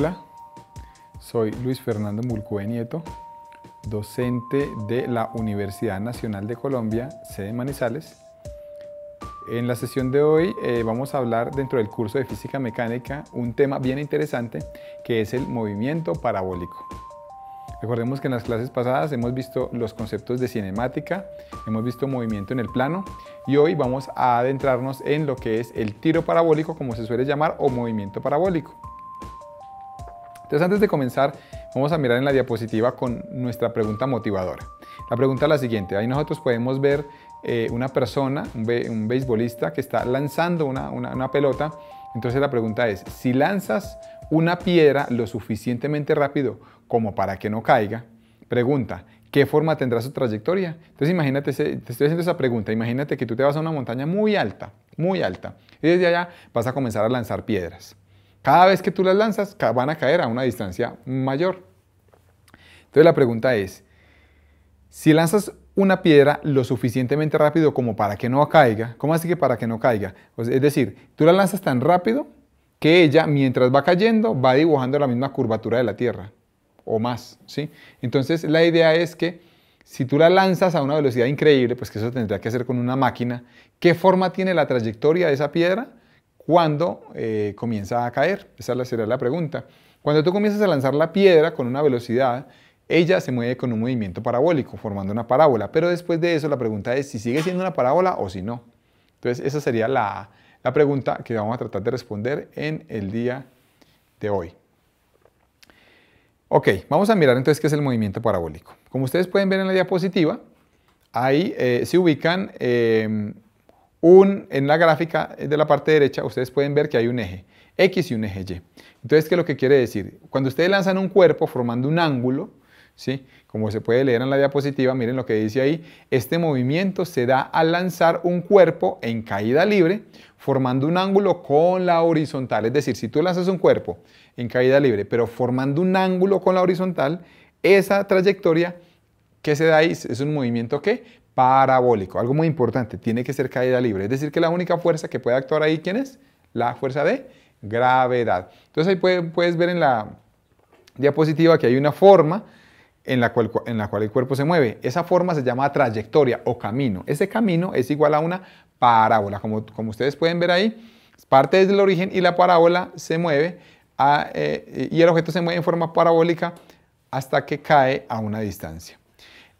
Hola, soy Luis Fernando Mulcue Nieto, docente de la Universidad Nacional de Colombia, sede Manizales. En la sesión de hoy eh, vamos a hablar dentro del curso de Física Mecánica un tema bien interesante que es el movimiento parabólico. Recordemos que en las clases pasadas hemos visto los conceptos de cinemática, hemos visto movimiento en el plano y hoy vamos a adentrarnos en lo que es el tiro parabólico, como se suele llamar, o movimiento parabólico. Entonces antes de comenzar, vamos a mirar en la diapositiva con nuestra pregunta motivadora. La pregunta es la siguiente, ahí nosotros podemos ver eh, una persona, un, beisbolista que está lanzando una, una pelota. Entonces la pregunta es, si lanzas una piedra lo suficientemente rápido como para que no caiga, pregunta, ¿qué forma tendrá su trayectoria? Entonces imagínate, te estoy haciendo esa pregunta, imagínate que tú te vas a una montaña muy alta, muy alta, y desde allá vas a comenzar a lanzar piedras. Cada vez que tú las lanzas, van a caer a una distancia mayor. Entonces la pregunta es, si lanzas una piedra lo suficientemente rápido como para que no caiga, ¿cómo así que para que no caiga? es decir, tú la lanzas tan rápido que ella, mientras va cayendo, va dibujando la misma curvatura de la Tierra o más, ¿sí? Entonces la idea es que si tú la lanzas a una velocidad increíble, pues que eso tendría que hacer con una máquina, ¿qué forma tiene la trayectoria de esa piedra? ¿Cuándo eh, comienza a caer? Esa sería la pregunta. Cuando tú comienzas a lanzar la piedra con una velocidad, ella se mueve con un movimiento parabólico, formando una parábola. Pero después de eso, la pregunta es si sigue siendo una parábola o si no. Entonces, esa sería la, pregunta que vamos a tratar de responder en el día de hoy. Ok, vamos a mirar entonces qué es el movimiento parabólico. Como ustedes pueden ver en la diapositiva, ahí eh, se ubican eh, en la gráfica de la parte derecha ustedes pueden ver que hay un eje X y un eje Y. Entonces, ¿qué es lo que quiere decir? Cuando ustedes lanzan un cuerpo formando un ángulo, como se puede leer en la diapositiva, miren lo que dice ahí, este movimiento se da al lanzar un cuerpo en caída libre, formando un ángulo con la horizontal. Es decir, si tú lanzas un cuerpo en caída libre, pero formando un ángulo con la horizontal, esa trayectoria que se da ahí es un movimiento que parabólico. Algo muy importante, tiene que ser caída libre. Es decir, que la única fuerza que puede actuar ahí, ¿quién es? La fuerza de gravedad. Entonces ahí puedes ver en la diapositiva que hay una forma en la, cual, en la cual el cuerpo se mueve. Esa forma se llama trayectoria o camino. Ese camino es igual a una parábola. Como, como ustedes pueden ver ahí, parte desde el origen y la parábola se mueve eh, y el objeto se mueve en forma parabólica hasta que cae a una distancia.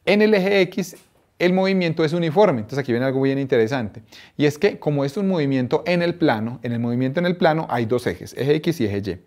En el eje X el movimiento es uniforme. Entonces aquí viene algo bien interesante. Y es que como es un movimiento en el plano, en el movimiento en el plano hay dos ejes, eje X y eje Y.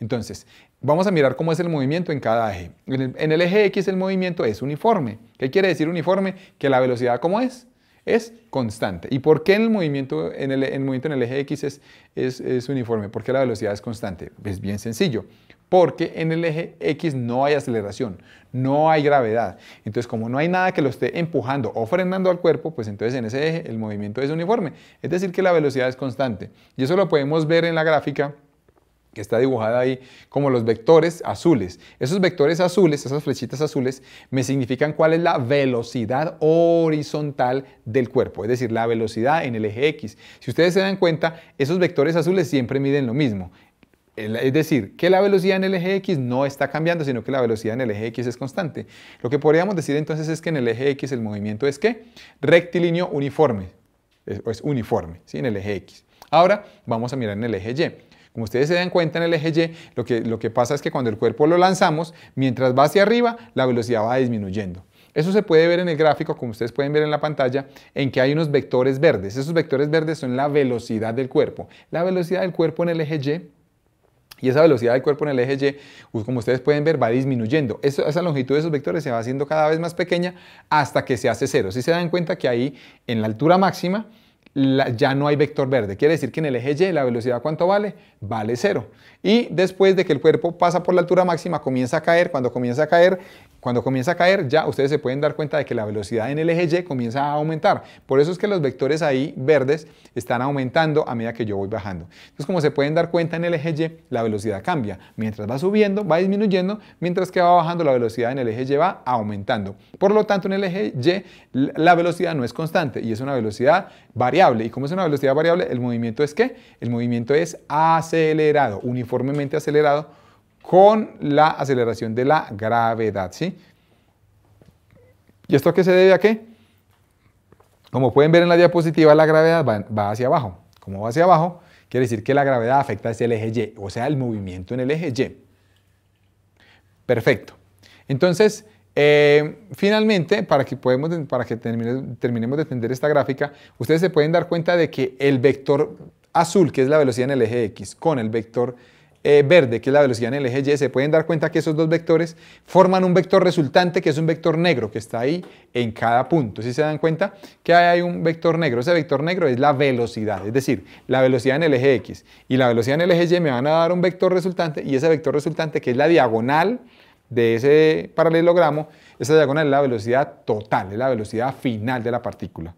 Entonces, vamos a mirar cómo es el movimiento en cada eje. En el, eje X el movimiento es uniforme. ¿Qué quiere decir uniforme? Que la velocidad ¿cómo es? Es constante. ¿Y por qué el movimiento en el, movimiento en el eje X es, es uniforme? ¿Por qué la velocidad es constante? Es bien sencillo porque en el eje X no hay aceleración, no hay gravedad. Entonces, como no hay nada que lo esté empujando o frenando al cuerpo, pues entonces en ese eje el movimiento es uniforme. Es decir, que la velocidad es constante. Y eso lo podemos ver en la gráfica que está dibujada ahí como los vectores azules. Esos vectores azules, esas flechitas azules, me significan cuál es la velocidad horizontal del cuerpo, es decir, la velocidad en el eje X. Si ustedes se dan cuenta, esos vectores azules siempre miden lo mismo. Es decir, que la velocidad en el eje X no está cambiando, sino que la velocidad en el eje X es constante. Lo que podríamos decir entonces es que en el eje X el movimiento es ¿qué? Rectilíneo uniforme, es, es uniforme, ¿sí? En el eje X. Ahora vamos a mirar en el eje Y. Como ustedes se dan cuenta en el eje Y, lo que, lo que pasa es que cuando el cuerpo lo lanzamos, mientras va hacia arriba, la velocidad va disminuyendo. Eso se puede ver en el gráfico, como ustedes pueden ver en la pantalla, en que hay unos vectores verdes. Esos vectores verdes son la velocidad del cuerpo. La velocidad del cuerpo en el eje Y y esa velocidad del cuerpo en el eje Y, como ustedes pueden ver, va disminuyendo. esa longitud de esos vectores se va haciendo cada vez más pequeña hasta que se hace cero. Si se dan cuenta que ahí, en la altura máxima, ya no hay vector verde. Quiere decir que en el eje Y la velocidad cuánto vale? Vale cero. Y después de que el cuerpo pasa por la altura máxima, comienza a caer. Cuando comienza a caer, cuando comienza a caer, ya ustedes se pueden dar cuenta de que la velocidad en el eje Y comienza a aumentar. Por eso es que los vectores ahí verdes están aumentando a medida que yo voy bajando. Entonces, como se pueden dar cuenta en el eje Y, la velocidad cambia. Mientras va subiendo, va disminuyendo, mientras que va bajando, la velocidad en el eje Y va aumentando. Por lo tanto, en el eje Y, la velocidad no es constante y es una velocidad variable. ¿Y como es una velocidad variable? El movimiento es ¿qué? El movimiento es acelerado, uniformemente acelerado con la aceleración de la gravedad, ¿sí? ¿Y esto qué se debe a qué? Como pueden ver en la diapositiva, la gravedad va, hacia abajo. Como va hacia abajo, quiere decir que la gravedad afecta hacia el eje Y, o sea, el movimiento en el eje Y. Perfecto. Entonces, eh, finalmente, para que, podemos, para que terminemos de entender esta gráfica, ustedes se pueden dar cuenta de que el vector azul, que es la velocidad en el eje X, con el vector eh, verde, que es la velocidad en el eje Y, se pueden dar cuenta que esos dos vectores forman un vector resultante que es un vector negro que está ahí en cada punto. Si se dan cuenta que hay un vector negro, ese vector negro es la velocidad, es decir, la velocidad en el eje X y la velocidad en el eje Y me van a dar un vector resultante y ese vector resultante que es la diagonal de ese paralelogramo, esa diagonal es la velocidad total, es la velocidad final de la partícula.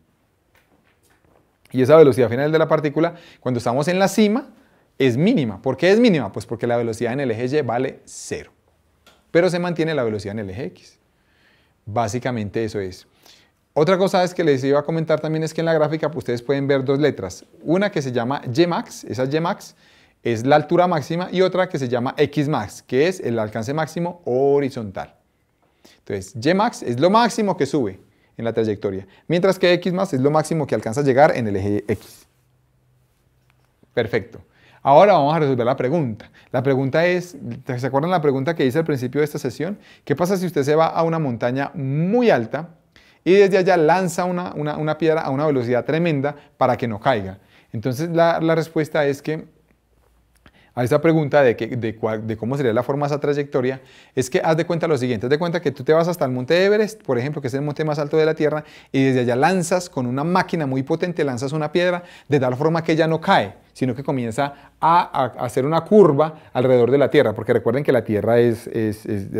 Y esa velocidad final de la partícula, cuando estamos en la cima, es mínima. ¿Por qué es mínima? Pues porque la velocidad en el eje Y vale cero. Pero se mantiene la velocidad en el eje X. Básicamente eso es. Otra cosa es que les iba a comentar también es que en la gráfica pues, ustedes pueden ver dos letras. Una que se llama Ymax, esa Ymax es la altura máxima, y otra que se llama Xmax, que es el alcance máximo horizontal. Entonces, Ymax es lo máximo que sube en la trayectoria, mientras que Xmax es lo máximo que alcanza a llegar en el eje X. Perfecto. Ahora vamos a resolver la pregunta. La pregunta es, ¿se acuerdan la pregunta que hice al principio de esta sesión? ¿Qué pasa si usted se va a una montaña muy alta y desde allá lanza una, piedra a una velocidad tremenda para que no caiga? Entonces la, respuesta es que a esa pregunta de, de, cómo sería la forma de esa trayectoria, es que haz de cuenta lo siguiente, haz de cuenta que tú te vas hasta el monte Everest, por ejemplo, que es el monte más alto de la Tierra, y desde allá lanzas con una máquina muy potente, lanzas una piedra de tal forma que ella no cae sino que comienza a, hacer una curva alrededor de la Tierra, porque recuerden que la Tierra es,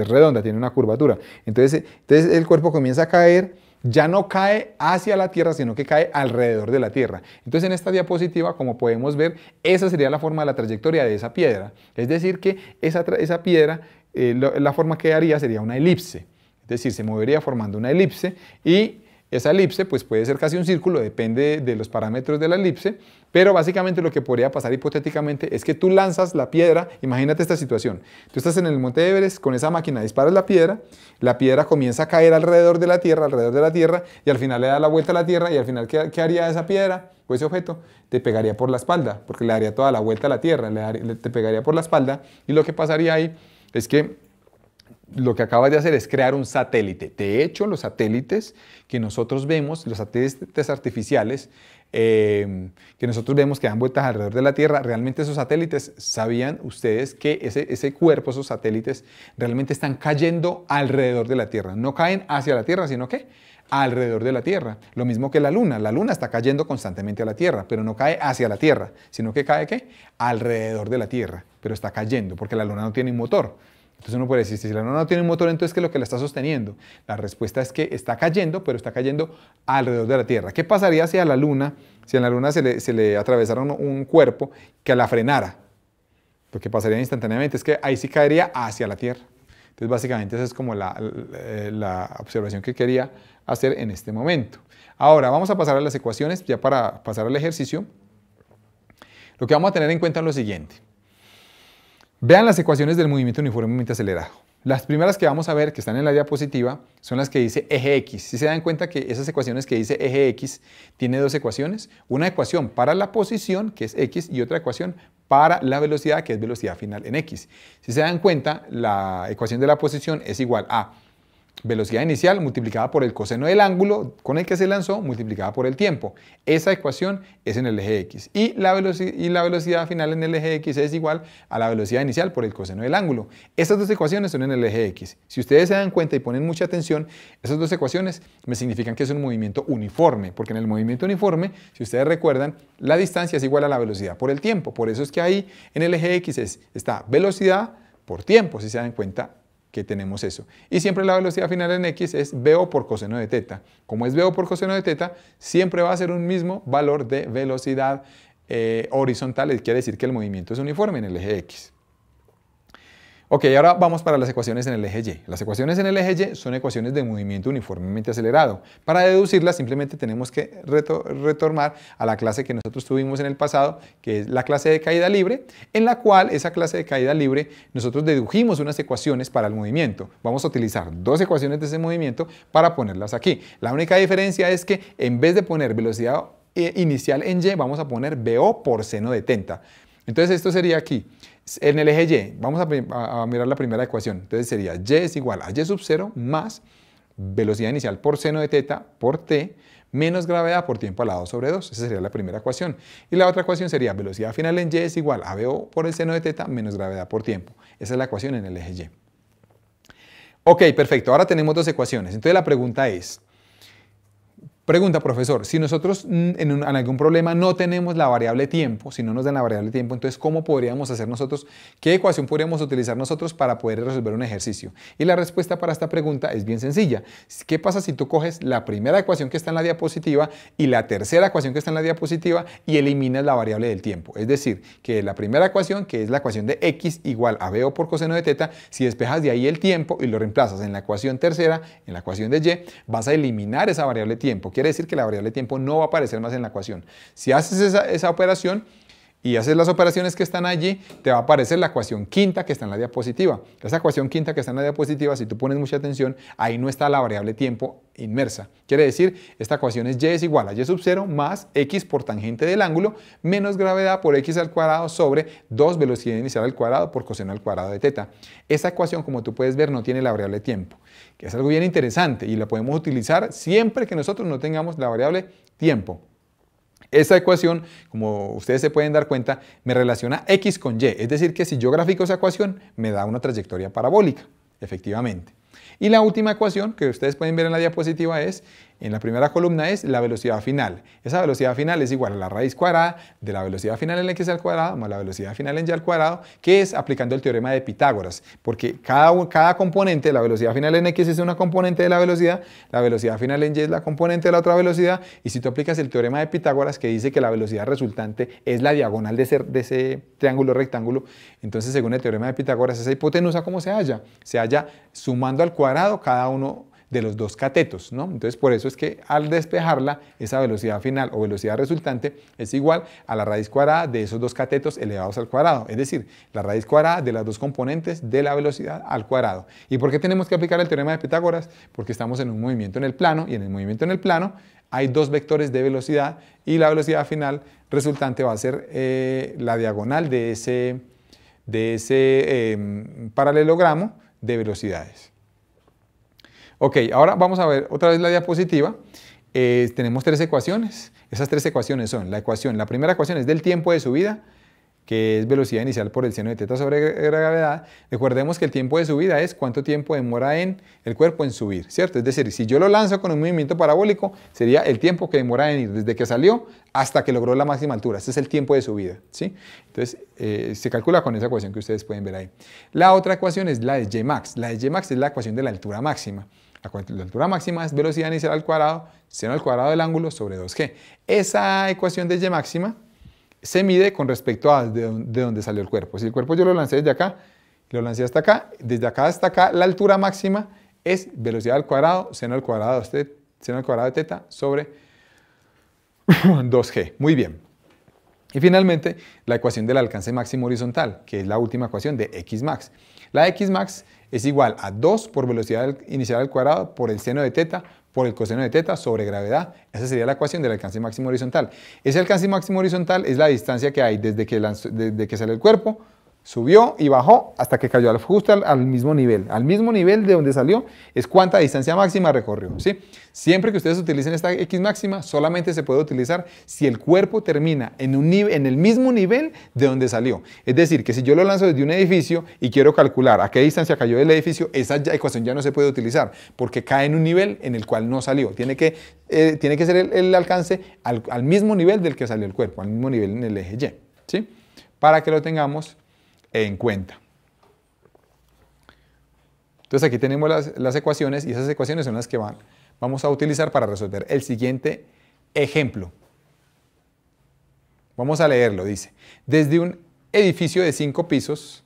redonda, tiene una curvatura. Entonces, el cuerpo comienza a caer ya no cae hacia la Tierra, sino que cae alrededor de la Tierra. Entonces en esta diapositiva, como podemos ver, esa sería la forma de la trayectoria de esa piedra. Es decir, que esa, piedra, eh, la forma que haría sería una elipse. Es decir, se movería formando una elipse y esa elipse pues puede ser casi un círculo, depende de los parámetros de la elipse, pero básicamente lo que podría pasar hipotéticamente es que tú lanzas la piedra, imagínate esta situación, tú estás en el monte Everest con esa máquina, disparas la piedra, la piedra comienza a caer alrededor de la Tierra, alrededor de la Tierra, y al final le da la vuelta a la Tierra, y al final ¿qué, haría esa piedra o ese objeto? Te pegaría por la espalda, porque le daría toda la vuelta a la Tierra, le te pegaría por la espalda, y lo que pasaría ahí es que lo que acabas de hacer es crear un satélite. De hecho, los satélites que nosotros vemos, los satélites artificiales em, que nosotros vemos que dan vueltas alrededor de la Tierra, realmente esos satélites, ¿sabían ustedes que ese, ese cuerpo, esos satélites, realmente están cayendo alrededor de la Tierra? No caen hacia la Tierra, sino que alrededor de la Tierra. Lo mismo que la Luna. La Luna está cayendo constantemente a la Tierra, pero no cae hacia la Tierra, sino que cae ¿qué? alrededor de la Tierra, pero está cayendo porque la Luna no tiene un motor. Entonces uno puede decir, si la Luna no tiene un motor, entonces ¿qué es lo que la está sosteniendo? La respuesta es que está cayendo, pero está cayendo alrededor de la Tierra. ¿Qué pasaría si a la Luna, si a la Luna se le, atravesara un, cuerpo que la frenara? Lo que pasaría instantáneamente es que ahí sí caería hacia la Tierra. Entonces básicamente esa es como la observación que quería hacer en este momento. Ahora vamos a pasar a las ecuaciones, ya para pasar al ejercicio. Lo que vamos a tener en cuenta es lo siguiente. Vean las ecuaciones del movimiento uniformemente acelerado. Las primeras que vamos a ver, que están en la diapositiva, son las que dice eje X. Si se dan cuenta que esas ecuaciones que dice eje X tiene dos ecuaciones, una ecuación para la posición, que es X, y otra ecuación para la velocidad, que es velocidad final en X. Si se dan cuenta, la ecuación de la posición es igual a velocidad inicial multiplicada por el coseno del ángulo con el que se lanzó multiplicada por el tiempo. Esa ecuación es en el eje X. Y la, y la, velocidad final en el eje X es igual a la velocidad inicial por el coseno del ángulo. Estas dos ecuaciones son en el eje X. Si ustedes se dan cuenta y ponen mucha atención, esas dos ecuaciones me significan que es un movimiento uniforme, porque en el movimiento uniforme, si ustedes recuerdan, la distancia es igual a la velocidad por el tiempo. Por eso es que ahí en el eje X es, está velocidad por tiempo, si se dan cuenta, que tenemos eso. Y siempre la velocidad final en x es VO por coseno de teta. Como es VO por coseno de teta, siempre va a ser un mismo valor de velocidad eh, horizontal, quiere decir que el movimiento es uniforme en el eje x. Ok, ahora vamos para las ecuaciones en el eje Y. Las ecuaciones en el eje Y son ecuaciones de movimiento uniformemente acelerado. Para deducirlas simplemente tenemos que retornar a la clase que nosotros tuvimos en el pasado, que es la clase de caída libre, en la cual esa clase de caída libre nosotros dedujimos unas ecuaciones para el movimiento. Vamos a utilizar dos ecuaciones de ese movimiento para ponerlas aquí. La única diferencia es que en vez de poner velocidad eh, inicial en Y, vamos a poner VO por seno de tenta. Entonces esto sería aquí. En el eje Y, vamos a, mirar la primera ecuación. Entonces sería Y es igual a Y sub 0 más velocidad inicial por seno de teta por t menos gravedad por tiempo al lado sobre 2. Esa sería la primera ecuación. Y la otra ecuación sería velocidad final en y es igual a o por el seno de teta menos gravedad por tiempo. Esa es la ecuación en el eje y. Ok, perfecto. Ahora tenemos dos ecuaciones. Entonces la pregunta es, Pregunta, profesor, si nosotros en, algún problema no tenemos la variable tiempo, si no nos dan la variable tiempo, entonces ¿cómo podríamos hacer nosotros? ¿Qué ecuación podríamos utilizar nosotros para poder resolver un ejercicio? Y la respuesta para esta pregunta es bien sencilla. ¿Qué pasa si tú coges la primera ecuación que está en la diapositiva y la tercera ecuación que está en la diapositiva y eliminas la variable del tiempo? Es decir, que la primera ecuación, que es la ecuación de x igual a b o por coseno de teta, si despejas de ahí el tiempo y lo reemplazas en la ecuación tercera, en la ecuación de y, vas a eliminar esa variable tiempo. Quiere decir que la variable tiempo no va a aparecer más en la ecuación. Si haces esa operación, y haces las operaciones que están allí, te va a aparecer la ecuación quinta que está en la diapositiva. Esa ecuación quinta que está en la diapositiva, si tú pones mucha atención, ahí no está la variable tiempo inmersa. Quiere decir, esta ecuación es y es igual a y sub 0 más x por tangente del ángulo menos gravedad por x al cuadrado sobre 2 velocidad inicial al cuadrado por coseno al cuadrado de teta. Esa ecuación, como tú puedes ver, no tiene la variable tiempo, que es algo bien interesante y la podemos utilizar siempre que nosotros no tengamos la variable tiempo. Esa ecuación, como ustedes se pueden dar cuenta, me relaciona x con y, es decir, que si yo grafico esa ecuación, me da una trayectoria parabólica, efectivamente. Y la última ecuación que ustedes pueden ver en la diapositiva es en la primera columna es la velocidad final. Esa velocidad final es igual a la raíz cuadrada de la velocidad final en x al cuadrado más la velocidad final en y al cuadrado, que es aplicando el teorema de Pitágoras, porque cada, cada componente, la velocidad final en x es una componente de la velocidad, la velocidad final en y es la componente de la otra velocidad, y si tú aplicas el teorema de Pitágoras que dice que la velocidad resultante es la diagonal de ese, de ese triángulo rectángulo, entonces según el teorema de Pitágoras, esa hipotenusa, como se halla? Se halla sumando al cuadrado cada uno de los dos catetos, ¿no? Entonces, por eso es que al despejarla, esa velocidad final o velocidad resultante es igual a la raíz cuadrada de esos dos catetos elevados al cuadrado, es decir, la raíz cuadrada de las dos componentes de la velocidad al cuadrado. ¿Y por qué tenemos que aplicar el teorema de Pitágoras? Porque estamos en un movimiento en el plano y en el movimiento en el plano hay dos vectores de velocidad y la velocidad final resultante va a ser eh, la diagonal de ese, em, paralelogramo de velocidades. Ok, ahora vamos a ver otra vez la diapositiva. Eh, tenemos tres ecuaciones. Esas tres ecuaciones son la ecuación, la primera ecuación es del tiempo de subida, que es velocidad inicial por el seno de teta sobre gravedad. Recordemos que el tiempo de subida es cuánto tiempo demora en el cuerpo en subir, ¿cierto? Es decir, si yo lo lanzo con un movimiento parabólico, sería el tiempo que demora en ir desde que salió hasta que logró la máxima altura. Ese es el tiempo de subida, ¿sí? Entonces, eh, se calcula con esa ecuación que ustedes pueden ver ahí. La otra ecuación es la de y max. La de y max es la ecuación de la altura máxima. La altura máxima es velocidad inicial al cuadrado, seno al cuadrado del ángulo sobre 2g. Esa ecuación de y máxima se mide con respecto a de, dónde salió el cuerpo. Si el cuerpo yo lo lancé desde acá, lo lancé hasta acá, desde acá hasta acá, la altura máxima es velocidad al cuadrado, seno al cuadrado, este, seno al cuadrado de teta sobre 2g. Muy bien. Y finalmente, la ecuación del alcance máximo horizontal, que es la última ecuación de x max. La x max es igual a 2 por velocidad inicial al cuadrado por el seno de teta por el coseno de teta sobre gravedad. Esa sería la ecuación del alcance máximo horizontal. Ese alcance máximo horizontal es la distancia que hay desde que, desde que sale el cuerpo Subió y bajó hasta que cayó justo al, mismo nivel. Al mismo nivel de donde salió es cuánta distancia máxima recorrió. Siempre que ustedes utilicen esta X máxima, solamente se puede utilizar si el cuerpo termina en, un en el mismo nivel de donde salió. Es decir, que si yo lo lanzo desde un edificio y quiero calcular a qué distancia cayó del edificio, esa ecuación ya no se puede utilizar porque cae en un nivel en el cual no salió. Tiene que, eh, tiene que ser el, alcance al, al, mismo nivel del que salió el cuerpo, al mismo nivel en el eje Y. ¿sí? Para que lo tengamos en cuenta. Entonces aquí tenemos las, ecuaciones y esas ecuaciones son las que van, vamos a utilizar para resolver el siguiente ejemplo. Vamos a leerlo, dice. Desde un edificio de 5 pisos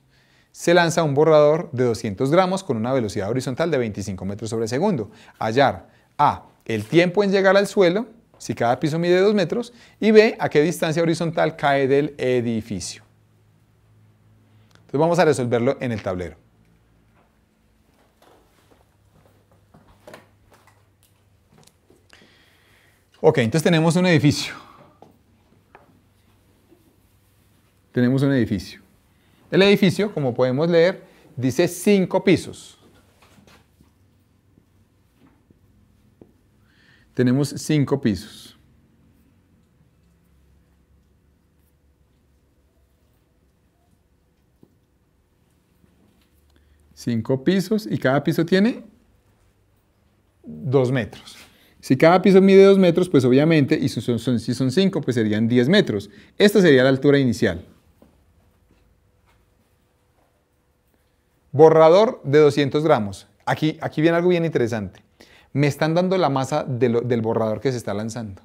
se lanza un borrador de 200 gramos con una velocidad horizontal de 25 metros sobre segundo. Hallar A. El tiempo en llegar al suelo, si cada piso mide 2 metros, y B. A qué distancia horizontal cae del edificio. Entonces vamos a resolverlo en el tablero. Ok, entonces tenemos un edificio. Tenemos un edificio. El edificio, como podemos leer, dice cinco pisos. Tenemos cinco pisos. Cinco pisos y cada piso tiene dos metros. Si cada piso mide dos metros, pues obviamente, y si son, si son 5, pues serían 10 metros. Esta sería la altura inicial. Borrador de 200 gramos. Aquí, aquí viene algo bien interesante. Me están dando la masa del borrador que se está lanzando.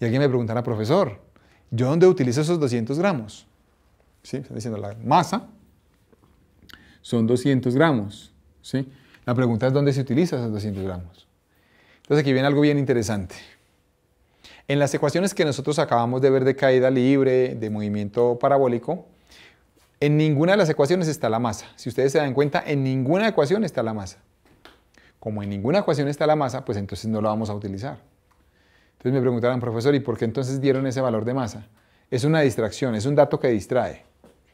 Y alguien me preguntará, profesor, ¿yo dónde utilizo esos 200 gramos? Sí, están diciendo la masa son 200 gramos. ¿sí? La pregunta es dónde se utiliza esos 200 gramos. Entonces aquí viene algo bien interesante. En las ecuaciones que nosotros acabamos de ver de caída libre, de movimiento parabólico, en ninguna de las ecuaciones está la masa. Si ustedes se dan cuenta, en ninguna ecuación está la masa. Como en ninguna ecuación está la masa, pues entonces no la vamos a utilizar. Entonces me preguntarán, profesor, ¿y por qué entonces dieron ese valor de masa? Es una distracción, es un dato que distrae.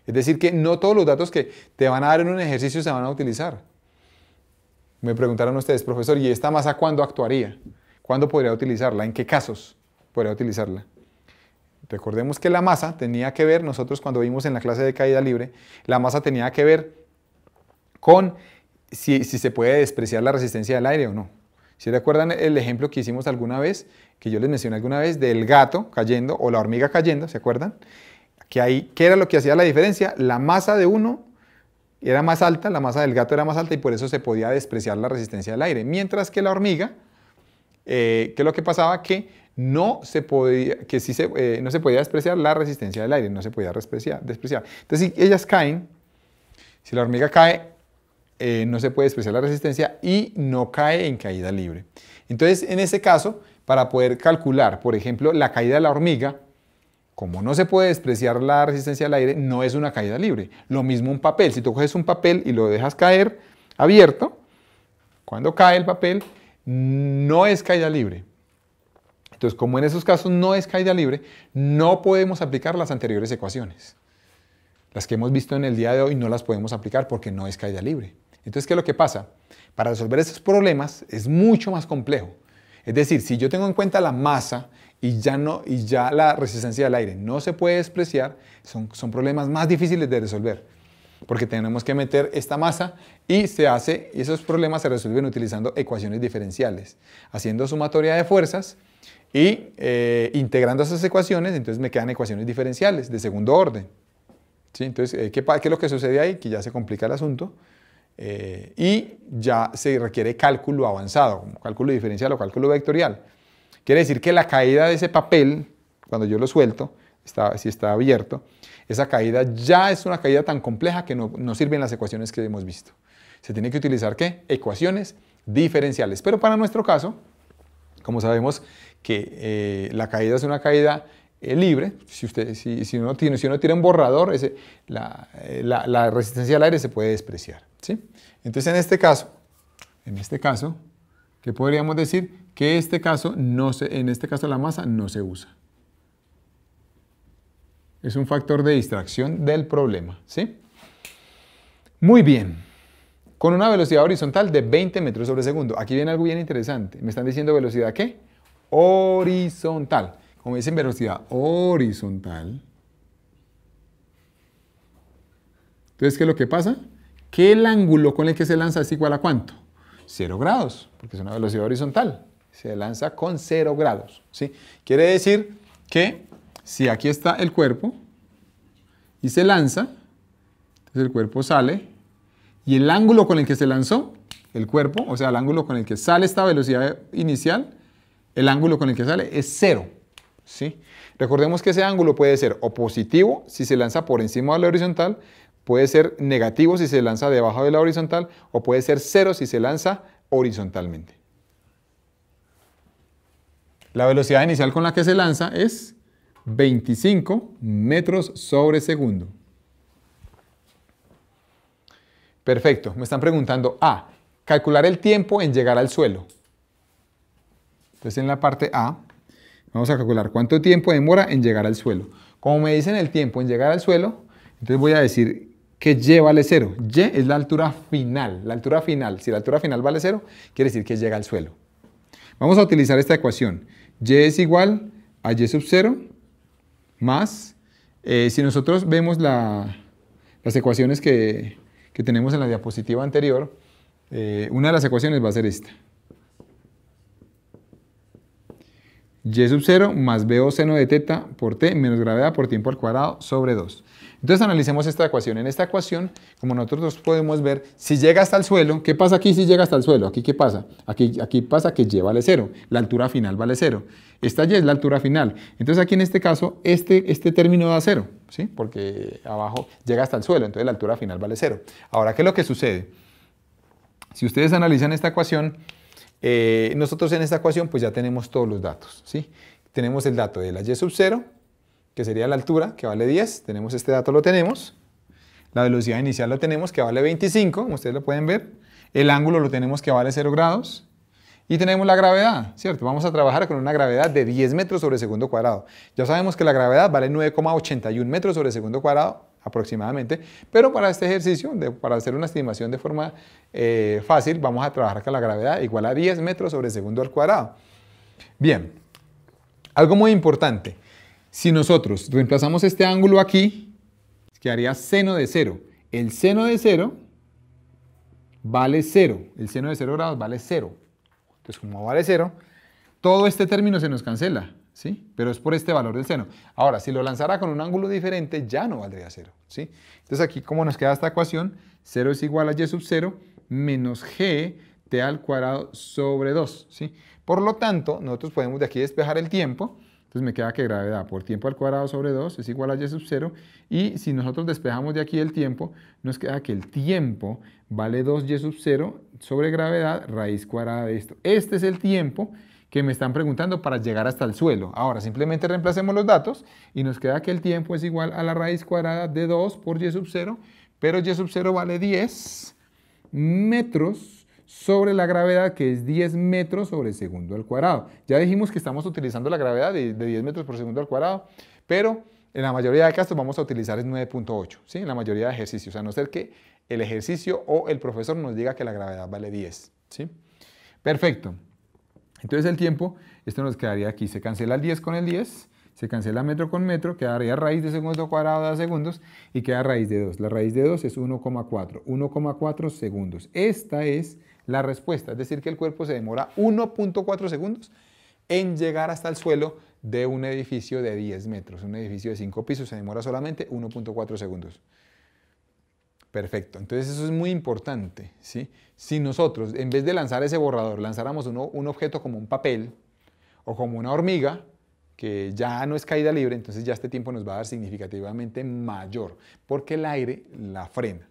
Es decir, que no todos los datos que te van a dar en un ejercicio se van a utilizar. Me preguntaron ustedes, profesor, ¿y esta masa cuándo actuaría? ¿Cuándo podría utilizarla? ¿En qué casos podría utilizarla? Recordemos que la masa tenía que ver, nosotros cuando vimos en la clase de caída libre, la masa tenía que ver con si, se puede despreciar la resistencia del aire o no. Si recuerdan el ejemplo que hicimos alguna vez, que yo les mencioné alguna vez, del gato cayendo o la hormiga cayendo, ¿se acuerdan? Que ahí, ¿qué era lo que hacía la diferencia? La masa de uno era más alta, la masa del gato era más alta y por eso se podía despreciar la resistencia del aire. Mientras que la hormiga, eh, ¿qué es lo que pasaba? Que no se podía, que sí eh, no se podía despreciar la resistencia del aire, no se podía despreciar. despreciar. Entonces, si ellas caen, si la hormiga cae, eh, no se puede despreciar la resistencia y no cae en caída libre. Entonces, en ese caso, para poder calcular, por ejemplo, la caída de la hormiga, como no se puede despreciar la resistencia al aire, no es una caída libre. Lo mismo un papel. Si tú coges un papel y lo dejas caer abierto, cuando cae el papel, no es caída libre. Entonces, como en esos casos no es caída libre, no podemos aplicar las anteriores ecuaciones. Las que hemos visto en el día de hoy no las podemos aplicar porque no es caída libre. Entonces, ¿qué es lo que pasa? Para resolver estos problemas es mucho más complejo. Es decir, si yo tengo en cuenta la masa, y ya, no, y ya la resistencia del aire no se puede despreciar, son, son problemas más difíciles de resolver, porque tenemos que meter esta masa y se hace, y esos problemas se resuelven utilizando ecuaciones diferenciales, haciendo sumatoria de fuerzas y eh, integrando esas ecuaciones, entonces me quedan ecuaciones diferenciales de segundo orden. ¿Sí? Entonces, eh, ¿qué, ¿qué, es lo que sucede ahí? Que ya se complica el asunto eh, y ya se requiere cálculo avanzado, como cálculo diferencial o cálculo vectorial. Quiere decir que la caída de ese papel, cuando yo lo suelto, si está abierto, esa caída ya es una caída tan compleja que no, no sirven las ecuaciones que hemos visto. Se tiene que utilizar qué? Ecuaciones diferenciales. Pero para nuestro caso, como sabemos que eh, la caída es una caída eh, libre, si, usted, si, si, uno tiene, si uno tira un borrador, eh, la, la, resistencia al aire se puede despreciar. ¿sí? Entonces en este caso, en este caso, que podríamos decir que este caso no se, en este caso la masa no se usa. Es un factor de distracción del problema, ¿sí? Muy bien. Con una velocidad horizontal de 20 metros sobre segundo. Aquí viene algo bien interesante. Me están diciendo velocidad qué? Horizontal. Como dicen velocidad horizontal. Entonces, ¿qué es lo que pasa? Que el ángulo con el que se lanza es igual a cuánto? 0 grados, porque es una velocidad horizontal. Se lanza con 0 grados. ¿sí? Quiere decir que si aquí está el cuerpo y se lanza, el cuerpo sale y el ángulo con el que se lanzó, el cuerpo, o sea, el ángulo con el que sale esta velocidad inicial, el ángulo con el que sale es 0. ¿sí? Recordemos que ese ángulo puede ser o positivo si se lanza por encima de la horizontal, Puede ser negativo si se lanza debajo de la horizontal o puede ser cero si se lanza horizontalmente. La velocidad inicial con la que se lanza es 25 metros sobre segundo. Perfecto. Me están preguntando A. Calcular el tiempo en llegar al suelo. Entonces en la parte A vamos a calcular cuánto tiempo demora en llegar al suelo. Como me dicen el tiempo en llegar al suelo, entonces voy a decir que y vale 0. Y es la altura final, la altura final. Si la altura final vale 0, quiere decir que llega al suelo. Vamos a utilizar esta ecuación. Y es igual a y sub 0 más, eh, si nosotros vemos las ecuaciones que, tenemos en la diapositiva anterior, eh, una de las ecuaciones va a ser esta. Y sub 0 más B o seno de teta por T menos gravedad por tiempo al cuadrado sobre 2. Entonces analicemos esta ecuación. En esta ecuación, como nosotros podemos ver, si llega hasta el suelo, ¿qué pasa aquí si llega hasta el suelo? ¿Aquí qué pasa? Aquí, aquí pasa que Y vale cero, la altura final vale cero. Esta Y es la altura final. Entonces aquí en este caso, este, este término da cero, ¿sí? Porque abajo llega hasta el suelo, entonces la altura final vale cero. Ahora, ¿qué es lo que sucede? Si ustedes analizan esta ecuación, eh, nosotros en esta ecuación pues ya tenemos todos los datos, ¿sí? Tenemos el dato de la Y sub 0, que sería la altura, que vale 10. Tenemos este dato, lo tenemos. La velocidad inicial lo tenemos, que vale 25, como ustedes lo pueden ver. El ángulo lo tenemos, que vale 0 grados. Y tenemos la gravedad, ¿cierto? Vamos a trabajar con una gravedad de 10 metros sobre segundo cuadrado. Ya sabemos que la gravedad vale 9,81 metros sobre segundo cuadrado aproximadamente, pero para este ejercicio, para hacer una estimación de forma eh, fácil, vamos a trabajar con la gravedad igual a 10 metros sobre segundo al cuadrado. Bien, algo muy importante. Si nosotros reemplazamos este ángulo aquí, quedaría seno de 0. El seno de 0 vale 0. El seno de 0 grados vale 0. Entonces, como vale 0, todo este término se nos cancela, ¿sí? Pero es por este valor del seno. Ahora, si lo lanzara con un ángulo diferente, ya no valdría cero. ¿sí? Entonces, aquí como nos queda esta ecuación, 0 es igual a y sub 0 menos g t al cuadrado sobre 2, ¿sí? Por lo tanto, nosotros podemos de aquí despejar el tiempo entonces pues, me queda que gravedad por tiempo al cuadrado sobre 2 es igual a y sub 0. Y si nosotros despejamos de aquí el tiempo, nos queda que el tiempo vale 2y sub 0 sobre gravedad raíz cuadrada de esto. Este es el tiempo que me están preguntando para llegar hasta el suelo. Ahora, simplemente reemplacemos los datos y nos queda que el tiempo es igual a la raíz cuadrada de 2 por y sub 0, pero y sub 0 vale 10 metros sobre la gravedad que es 10 metros sobre segundo al cuadrado. Ya dijimos que estamos utilizando la gravedad de, 10 metros por segundo al cuadrado, pero en la mayoría de casos vamos a utilizar es 9.8, ¿sí? en la mayoría de ejercicios, a no ser que el ejercicio o el profesor nos diga que la gravedad vale 10. ¿sí? Perfecto. Entonces el tiempo, esto nos quedaría aquí, se cancela el 10 con el 10, se cancela metro con metro, quedaría raíz de segundo cuadrado de segundos y queda raíz de 2. La raíz de 2 es 1,4, 1,4 segundos. Esta es la respuesta. Es decir, que el cuerpo se demora 1.4 segundos en llegar hasta el suelo de un edificio de 10 metros. Un edificio de 5 pisos se demora solamente 1.4 segundos. Perfecto. Entonces eso es muy importante. Si nosotros, en vez de lanzar ese borrador, lanzáramos un objeto como un papel o como una hormiga, que ya no es caída libre, entonces ya este tiempo nos va a dar significativamente mayor, porque el aire la frena.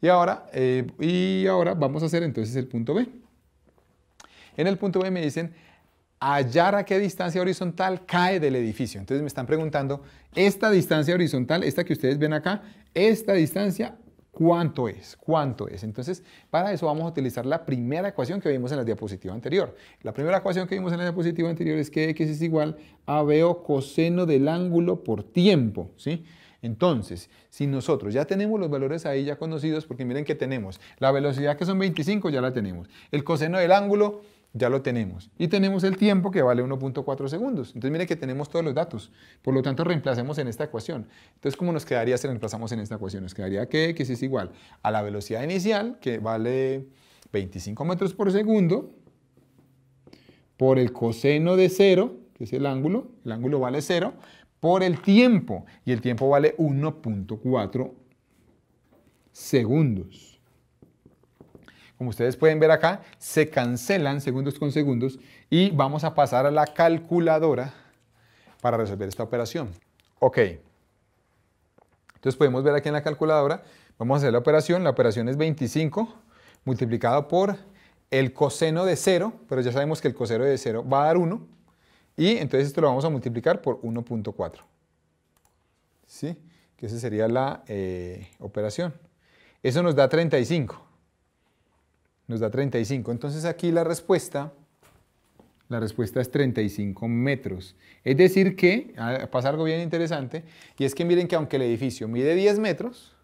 Y ahora, eh, y ahora vamos a hacer entonces el punto B. En el punto B me dicen hallar a qué distancia horizontal cae del edificio. Entonces me están preguntando, esta distancia horizontal, esta que ustedes ven acá, esta distancia, ¿cuánto es? ¿Cuánto es? Entonces, para eso vamos a utilizar la primera ecuación que vimos en la diapositiva anterior. La primera ecuación que vimos en la diapositiva anterior es que x es igual a veo coseno del ángulo por tiempo, ¿sí? Entonces, si nosotros ya tenemos los valores ahí ya conocidos, porque miren que tenemos la velocidad que son 25, ya la tenemos. El coseno del ángulo, ya lo tenemos. Y tenemos el tiempo que vale 1.4 segundos. Entonces, miren que tenemos todos los datos. Por lo tanto, reemplacemos en esta ecuación. Entonces, ¿cómo nos quedaría si reemplazamos en esta ecuación? Nos quedaría que x es igual a la velocidad inicial, que vale 25 metros por segundo, por el coseno de 0, que es el ángulo, el ángulo vale 0, por el tiempo. Y el tiempo vale 1.4 segundos. Como ustedes pueden ver acá, se cancelan segundos con segundos y vamos a pasar a la calculadora para resolver esta operación. Ok. Entonces podemos ver aquí en la calculadora, vamos a hacer la operación. La operación es 25 multiplicado por el coseno de 0, pero ya sabemos que el coseno de 0 va a dar 1 y entonces esto lo vamos a multiplicar por 1.4. ¿Sí? Que esa sería la eh, operación. Eso nos da 35. Nos da 35. Entonces aquí la respuesta, la respuesta es 35 metros. Es decir que, ah, pasa algo bien interesante, y es que miren que aunque el edificio mide 10 metros,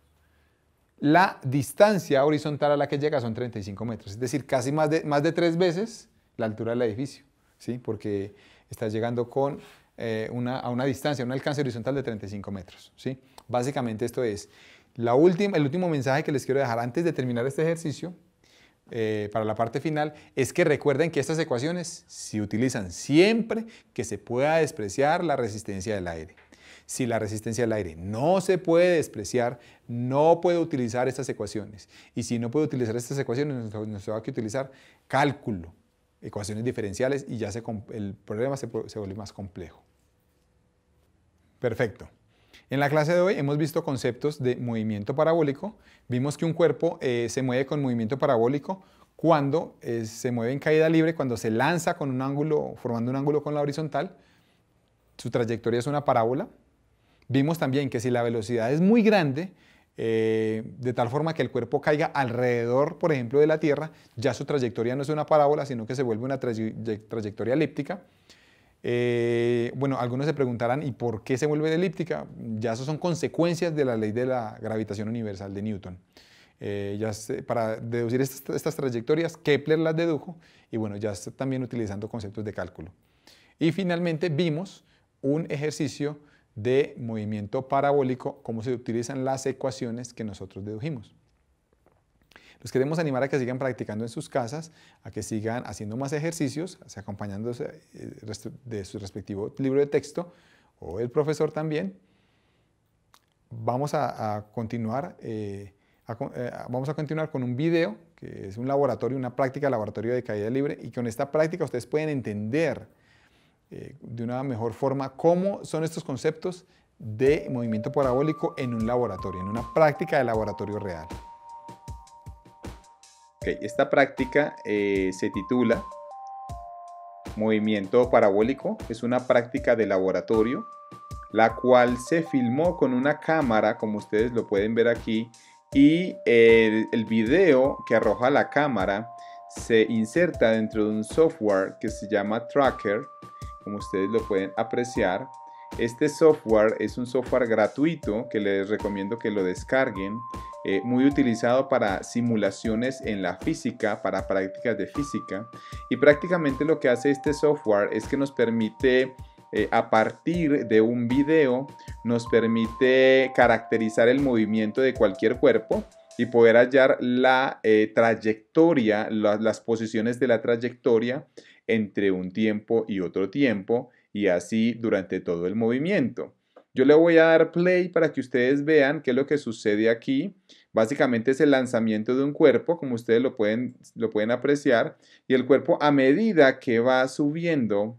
la distancia horizontal a la que llega son 35 metros. Es decir, casi más de, más de tres veces la altura del edificio. ¿Sí? Porque estás llegando con, eh, una, a una distancia, un alcance horizontal de 35 metros. ¿sí? Básicamente esto es. última, el último mensaje que les quiero dejar antes de terminar este ejercicio, eh, para la parte final, es que recuerden que estas ecuaciones se utilizan siempre que se pueda despreciar la resistencia del aire. Si la resistencia del aire no se puede despreciar, no puedo utilizar estas ecuaciones. Y si no puedo utilizar estas ecuaciones, nos, va a que utilizar cálculo, ecuaciones diferenciales y ya el problema se, vuelve más complejo. Perfecto. En la clase de hoy hemos visto conceptos de movimiento parabólico. Vimos que un cuerpo eh, se mueve con movimiento parabólico cuando eh, se mueve en caída libre, cuando se lanza con un ángulo, formando un ángulo con la horizontal. Su trayectoria es una parábola. Vimos también que si la velocidad es muy grande, eh, de tal forma que el cuerpo caiga alrededor, por ejemplo, de la Tierra, ya su trayectoria no es una parábola, sino que se vuelve una trayectoria elíptica. Eh, bueno, algunos se preguntarán, ¿y por qué se vuelve elíptica? Ya eso son consecuencias de la ley de la gravitación universal de Newton. Eh, para deducir estas, trayectorias, Kepler las dedujo y bueno, ya también utilizando conceptos de cálculo. Y finalmente vimos un ejercicio de movimiento parabólico, cómo se utilizan las ecuaciones que nosotros dedujimos. Los queremos animar a que sigan practicando en sus casas, a que sigan haciendo más ejercicios, acompañándose eh, de su respectivo libro de texto o el profesor también. Vamos a, continuar, eh, eh, vamos a continuar con un video que es un laboratorio, una práctica laboratorio de caída libre y con esta práctica ustedes pueden entender eh, de una mejor forma cómo son estos conceptos de movimiento parabólico en un laboratorio, en una práctica de laboratorio real. esta práctica eh, se titula Movimiento parabólico. Es una práctica de laboratorio, la cual se filmó con una cámara, como ustedes lo pueden ver aquí, y el, el video que arroja la cámara se inserta dentro de un software que se llama Tracker, como ustedes lo pueden apreciar. Este software es un software gratuito que les recomiendo que lo descarguen, eh, muy utilizado para simulaciones en la física, para prácticas de física. Y prácticamente lo que hace este software es que nos permite eh, a partir de un video nos permite caracterizar el movimiento de cualquier cuerpo y poder hallar la eh, trayectoria, las posiciones de la trayectoria entre un tiempo y otro tiempo y así durante todo el movimiento. Yo le voy a dar play para que ustedes vean qué es lo que sucede aquí. Básicamente es el lanzamiento de un cuerpo, como ustedes lo pueden, lo pueden apreciar, y el cuerpo a medida que va subiendo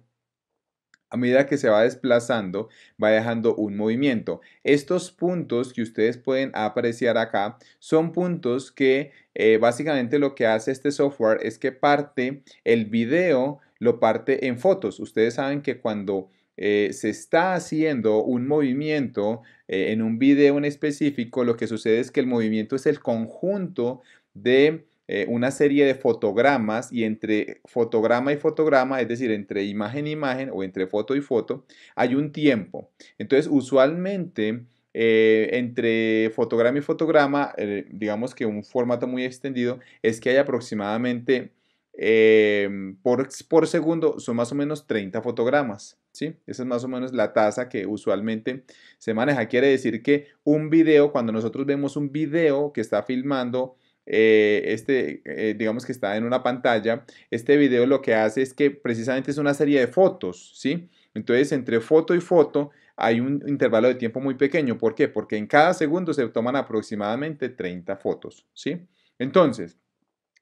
a medida que se va desplazando, va dejando un movimiento. Estos puntos que ustedes pueden apreciar acá son puntos que eh, básicamente lo que hace este software es que parte el video, lo parte en fotos. Ustedes saben que cuando eh, se está haciendo un movimiento eh, en un video en específico, lo que sucede es que el movimiento es el conjunto de eh, una serie de fotogramas y entre fotograma y fotograma, es decir, entre imagen y imagen o entre foto y foto, hay un tiempo. Entonces, usualmente... Eh, entre fotograma y fotograma, eh, digamos que un formato muy extendido es que hay aproximadamente em, por, por, segundo son más o menos 30 fotogramas. ¿sí? Esa es más o menos la tasa que usualmente se maneja. Quiere decir que un video, cuando nosotros vemos un video que está filmando eh, este, eh, digamos que está en una pantalla, este video lo que hace es que precisamente es una serie de fotos, ¿sí? Entonces, entre foto y foto hay un intervalo de tiempo muy pequeño. ¿Por qué? Porque en cada segundo se toman aproximadamente 30 fotos, ¿sí? Entonces,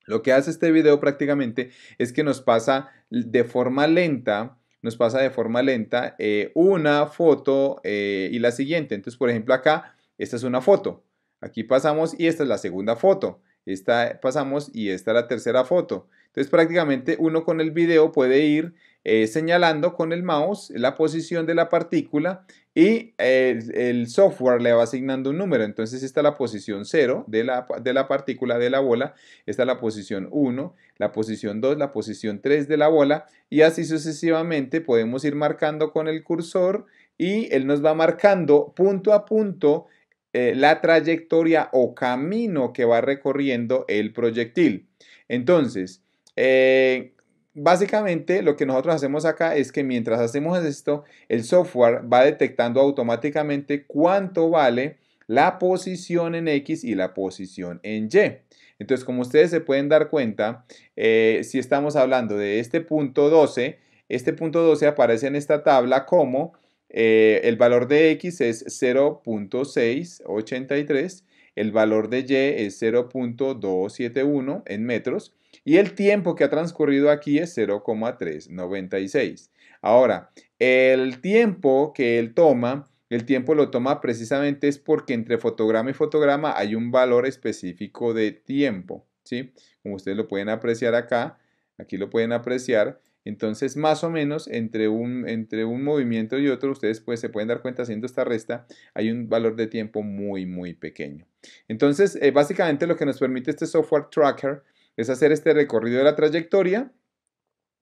lo que hace este video prácticamente es que nos pasa de forma lenta, nos pasa de forma lenta eh, una foto y la siguiente. Entonces, por ejemplo, acá, esta es una foto. Aquí pasamos y esta es la segunda foto. Esta pasamos y esta es la tercera foto. Entonces prácticamente uno con el video puede ir eh, señalando con el mouse la posición de la partícula y el software le va asignando un número. Entonces esta es la posición 0 de la, de la partícula de la bola, esta es la posición 1, la posición 2, la posición 3 de la bola y así sucesivamente podemos ir marcando con el cursor y él nos va marcando punto a punto eh, la trayectoria o camino que va recorriendo el proyectil. Entonces, eh, básicamente lo que nosotros hacemos acá es que mientras hacemos esto, el software va detectando automáticamente cuánto vale la posición en X y la posición en Y. Entonces, como ustedes se pueden dar cuenta, eh, si estamos hablando de este punto 12, este punto 12 aparece en esta tabla como eh, el valor de X es 0.683, el valor de Y es 0.271 en metros y el tiempo que ha transcurrido aquí es 0,396. Ahora, el tiempo que él toma, el tiempo lo toma precisamente es porque entre fotograma y fotograma hay un valor específico de tiempo, ¿sí? Como ustedes lo pueden apreciar acá, aquí lo pueden apreciar, entonces, más o menos, entre un, entre un movimiento y otro, ustedes pues, se pueden dar cuenta haciendo esta resta, hay un valor de tiempo muy, muy pequeño. Entonces, eh, básicamente lo que nos permite este software tracker es hacer este recorrido de la trayectoria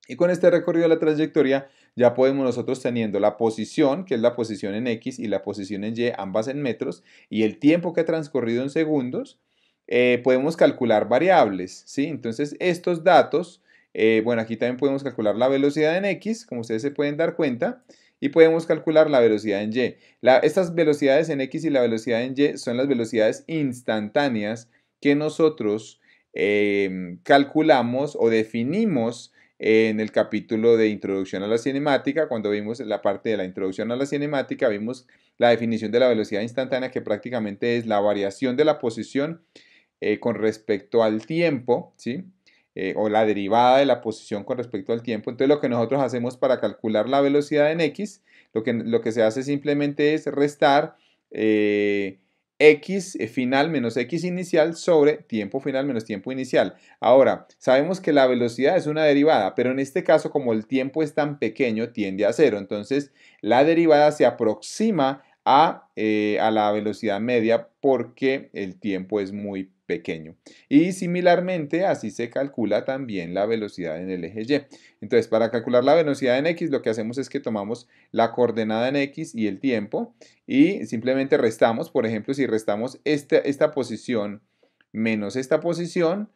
y con este recorrido de la trayectoria ya podemos nosotros teniendo la posición, que es la posición en X y la posición en Y, ambas en metros, y el tiempo que ha transcurrido en segundos, eh, podemos calcular variables, Entonces, estos datos eh, bueno, aquí también podemos calcular la velocidad en X, como ustedes se pueden dar cuenta, y podemos calcular la velocidad en Y. estas velocidades en X y la velocidad en Y son las velocidades instantáneas que nosotros em, calculamos o definimos en el capítulo de introducción a la cinemática, cuando vimos la parte de la introducción a la cinemática, vimos la definición de la velocidad instantánea, que prácticamente es la variación de la posición eh, con respecto al tiempo, ¿sí? Eh, o la derivada de la posición con respecto al tiempo. Entonces lo que nosotros hacemos para calcular la velocidad en x, lo que, lo que se hace simplemente es restar eh, x eh, final menos x inicial sobre tiempo final menos tiempo inicial. Ahora, sabemos que la velocidad es una derivada, pero en este caso como el tiempo es tan pequeño tiende a cero, entonces la derivada se aproxima a, a la velocidad media porque el tiempo es muy pequeño pequeño. Y similarmente, así se calcula también la velocidad en el eje Y. Entonces, para calcular la velocidad en X, lo que hacemos es que tomamos la coordenada en X y el tiempo y simplemente restamos, por ejemplo, si restamos este, esta, posición menos esta posición,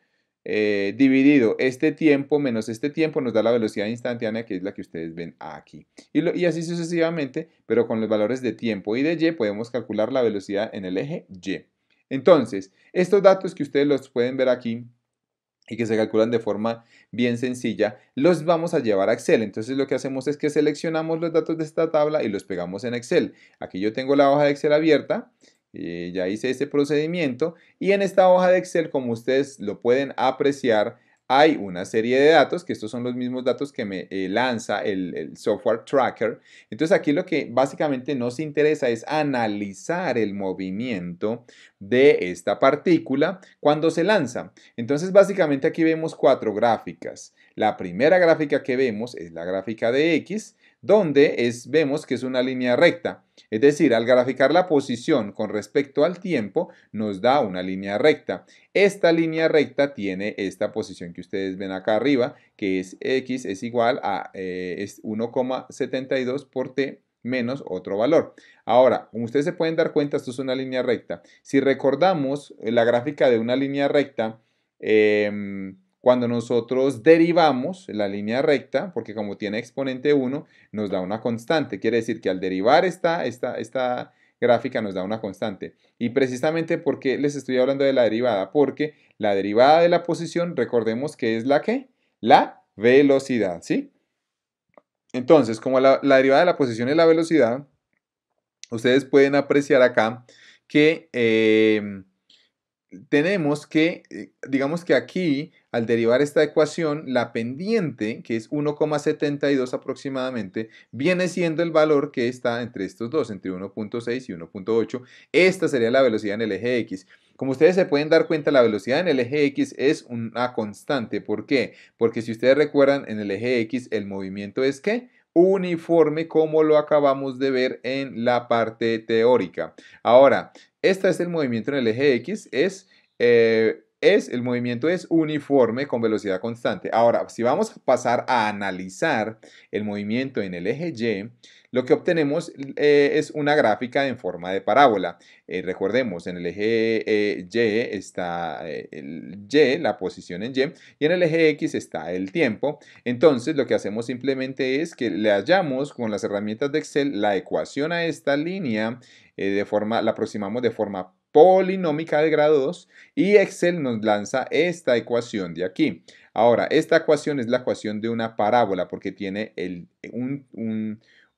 eh, dividido este tiempo menos este tiempo nos da la velocidad instantánea que es la que ustedes ven aquí. y, así sucesivamente, pero con los valores de tiempo y de y podemos calcular la velocidad en el eje y. Entonces, estos datos que ustedes los pueden ver aquí y que se calculan de forma bien sencilla, los vamos a llevar a Excel. Entonces lo que hacemos es que seleccionamos los datos de esta tabla y los pegamos en Excel. Aquí yo tengo la hoja de Excel abierta, eh, ya hice este procedimiento y en esta hoja de Excel, como ustedes lo pueden apreciar, hay una serie de datos, que estos son los mismos datos que me eh, lanza el, software tracker. Entonces aquí lo que básicamente nos interesa es analizar el movimiento de esta partícula cuando se lanza. Entonces básicamente aquí vemos cuatro gráficas. La primera gráfica que vemos es la gráfica de X, donde es, vemos que es una línea recta. Es decir, al graficar la posición con respecto al tiempo, nos da una línea recta. Esta línea recta tiene esta posición que ustedes ven acá arriba, que es x es igual a 1,72 eh, por t menos otro valor. Ahora, como ustedes se pueden dar cuenta, esto es una línea recta. Si recordamos eh, la gráfica de una línea recta, em, cuando nosotros derivamos la línea recta, porque como tiene exponente 1, nos da una constante. Quiere decir que al derivar esta, esta, esta gráfica nos da una constante. Y precisamente porque les estoy hablando de la derivada, porque la derivada de la posición, recordemos que es la que? La velocidad, ¿sí? Entonces, como la, derivada de la posición es la velocidad, ustedes pueden apreciar acá que eh, tenemos que, eh, digamos que aquí al derivar esta ecuación, la pendiente, que es 1,72 aproximadamente, viene siendo el valor que está entre estos dos, entre 1.6 y 1.8. Esta sería la velocidad en el eje X. Como ustedes se pueden dar cuenta, la velocidad en el eje X es una constante. ¿Por qué? Porque si ustedes recuerdan, en el eje X el movimiento es que uniforme como lo acabamos de ver en la parte teórica. Ahora, este es el movimiento en el eje X, es eh, es el movimiento es uniforme con velocidad constante. Ahora, si vamos a pasar a analizar el movimiento en el eje Y, lo que obtenemos eh, es una gráfica en forma de parábola. Eh, recordemos, en el eje eh, Y está el Y, la posición en Y, y en el eje X está el tiempo. Entonces, lo que hacemos simplemente es que le hallamos con las herramientas de Excel la ecuación a esta línea, de forma, la aproximamos de forma polinómica de grado 2 y Excel nos lanza esta ecuación de aquí. Ahora, esta ecuación es la ecuación de una parábola porque tiene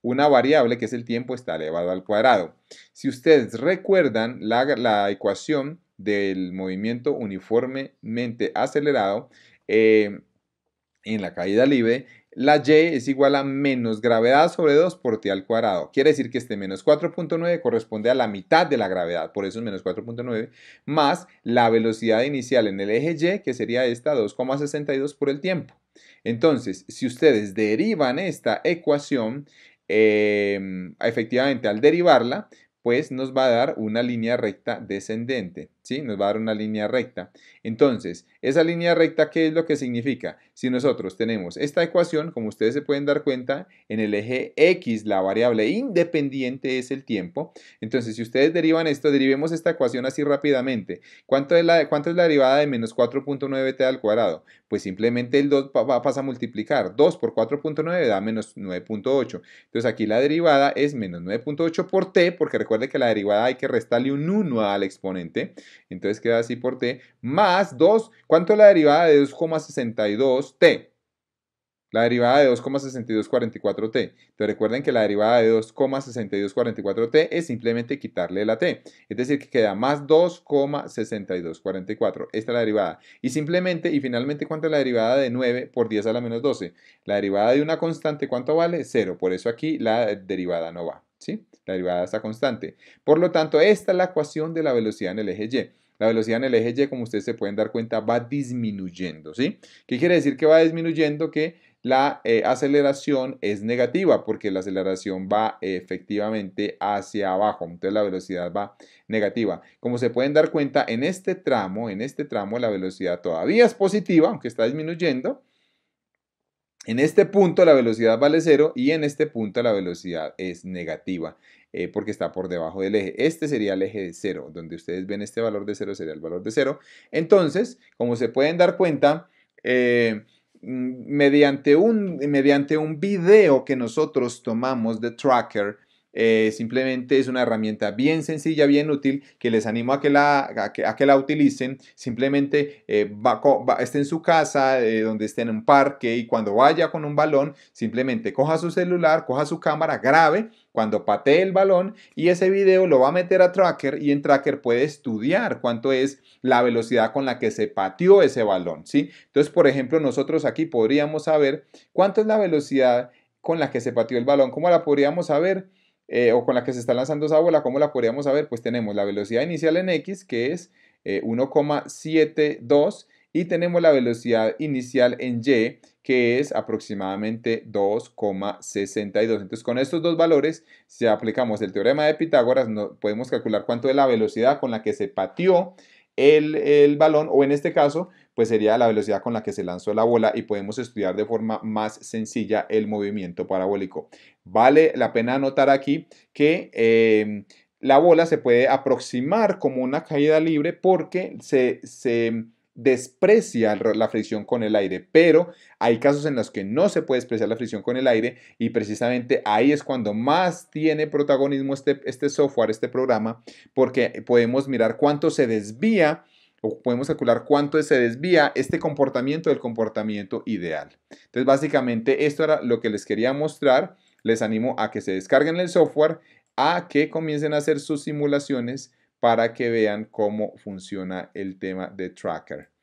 una variable que es el tiempo está elevado al cuadrado. Si ustedes recuerdan la, ecuación del movimiento uniformemente acelerado eh, en la caída libre, la y es igual a menos gravedad sobre 2 por t al cuadrado. Quiere decir que este menos 4.9 corresponde a la mitad de la gravedad, por eso es menos 4.9, más la velocidad inicial en el eje y, que sería esta 2,62 por el tiempo. Entonces, si ustedes derivan esta ecuación, em, efectivamente al derivarla, pues nos va a dar una línea recta descendente, ¿sí? Nos va a dar una línea recta. Entonces, esa línea recta, ¿qué es lo que significa? Si nosotros tenemos esta ecuación, como ustedes se pueden dar cuenta, en el eje X la variable independiente es el tiempo. Entonces, si ustedes derivan esto, derivemos esta ecuación así rápidamente. ¿Cuánto es la, derivada de menos 4.9t al cuadrado? Pues simplemente el 2 pasa a multiplicar. 2 por 4.9 da menos 9.8. Entonces, aquí la derivada es menos 9.8 por t, porque recuerden Recuerde que la derivada hay que restarle un 1 al exponente. Entonces queda así por t más 2. ¿Cuánto es la derivada de 2,62t? La derivada de 2,6244t. Entonces recuerden que la derivada de 2,6244t es simplemente quitarle la t. Es decir, que queda más 2,6244. Esta es la derivada. Y simplemente, y finalmente, ¿cuánto es la derivada de 9 por 10 a la menos 12? La derivada de una constante, ¿cuánto vale? 0. Por eso aquí la derivada no va. ¿Sí? la derivada está constante. Por lo tanto, esta es la ecuación de la velocidad en el eje Y. La velocidad en el eje Y, como ustedes se pueden dar cuenta, va disminuyendo, ¿sí? ¿Qué quiere decir que va disminuyendo? Que la eh, aceleración es negativa porque la aceleración va efectivamente hacia abajo, entonces la velocidad va negativa. Como se pueden dar cuenta, en este tramo, en este tramo la velocidad todavía es positiva, aunque está disminuyendo, en este punto la velocidad vale cero y en este punto la velocidad es negativa eh, porque está por debajo del eje. Este sería el eje de cero, donde ustedes ven este valor de cero sería el valor de cero. Entonces, como se pueden dar cuenta, eh, mm, mediante, un, mediante un video que nosotros tomamos de tracker, eh, simplemente es una herramienta bien sencilla, bien útil, que les animo a que la, que, la utilicen. Simplemente eh, va, esté en su casa, eh, donde esté en un parque y cuando vaya con un balón, simplemente coja su celular, coja su cámara, grave cuando patee el balón y ese video lo va a meter a Tracker y en Tracker puede estudiar cuánto es la velocidad con la que se pateó ese balón, ¿sí? Entonces, por ejemplo, nosotros aquí podríamos saber cuánto es la velocidad con la que se pateó el balón. ¿Cómo la podríamos saber? Eh, o con la que se está lanzando esa bola, ¿cómo la podríamos saber? Pues tenemos la velocidad inicial en X, que es 1,72, eh, y tenemos la velocidad inicial en Y, que es aproximadamente 2,62. Entonces, con estos dos valores, si aplicamos el teorema de Pitágoras, no, podemos calcular cuánto es la velocidad con la que se pateó el, el balón, o en este caso, pues sería la velocidad con la que se lanzó la bola y podemos estudiar de forma más sencilla el movimiento parabólico. Vale la pena anotar aquí que... Em, la bola se puede aproximar como una caída libre porque se, desprecia la fricción con el aire, pero hay casos en los que no se puede despreciar la fricción con el aire y precisamente ahí es cuando más tiene protagonismo este, este software, este programa, porque podemos mirar cuánto se desvía o podemos calcular cuánto se desvía este comportamiento del comportamiento ideal. Entonces, básicamente esto era lo que les quería mostrar. Les animo a que se descarguen el software, a que comiencen a hacer sus simulaciones para que vean cómo funciona el tema de tracker.